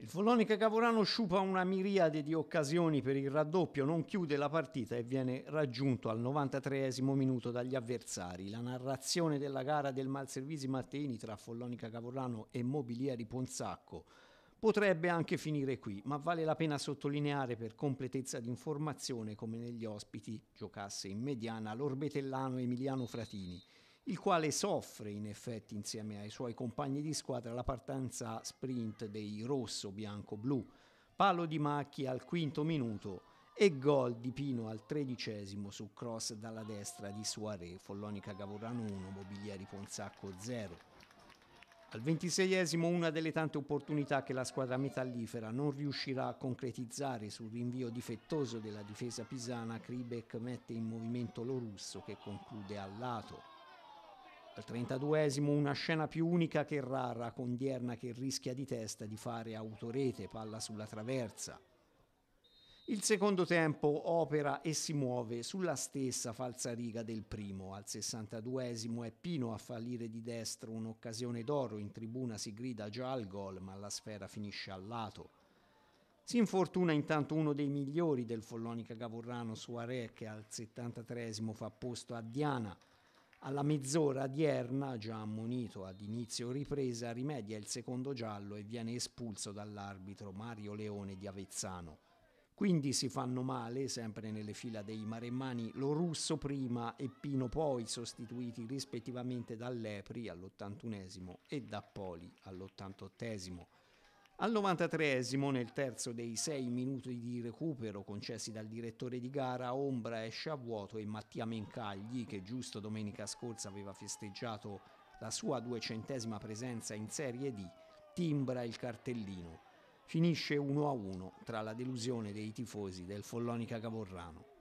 Il Follonica Cavorano sciupa una miriade di occasioni per il raddoppio, non chiude la partita e viene raggiunto al 93 minuto dagli avversari. La narrazione della gara del Malservisi Matteini tra Follonica Cavorano e Mobilieri Ponzacco potrebbe anche finire qui, ma vale la pena sottolineare per completezza di informazione come negli ospiti giocasse in mediana l'orbetellano Emiliano Fratini il quale soffre in effetti insieme ai suoi compagni di squadra la partenza sprint dei rosso-bianco-blu. Palo di Macchi al quinto minuto e gol di Pino al tredicesimo su cross dalla destra di Soiré, Follonica Gavorano 1, Mobilieri Ponzacco 0. Al ventiseiesimo una delle tante opportunità che la squadra metallifera non riuscirà a concretizzare sul rinvio difettoso della difesa pisana, Kribek mette in movimento lo russo che conclude al lato. Al 32esimo una scena più unica che rara con Dierna che rischia di testa di fare autorete, palla sulla traversa. Il secondo tempo opera e si muove sulla stessa falsariga del primo. Al 62esimo è Pino a fallire di destro un'occasione d'oro. In tribuna si grida già al gol, ma la sfera finisce al lato. Si infortuna intanto uno dei migliori del Follonica Gavorrano, Suaré, che al 73esimo fa posto a Diana. Alla mezz'ora odierna, già ammonito ad inizio ripresa, rimedia il secondo giallo e viene espulso dall'arbitro Mario Leone di Avezzano. Quindi si fanno male, sempre nelle fila dei maremmani, lo Russo prima e Pino poi, sostituiti rispettivamente da Lepri all'81esimo e da Poli all'88esimo. Al 93esimo, nel terzo dei sei minuti di recupero concessi dal direttore di gara, Ombra esce a vuoto e Mattia Mencagli, che giusto domenica scorsa aveva festeggiato la sua duecentesima presenza in Serie D, timbra il cartellino. Finisce 1-1 tra la delusione dei tifosi del Follonica Gavorrano.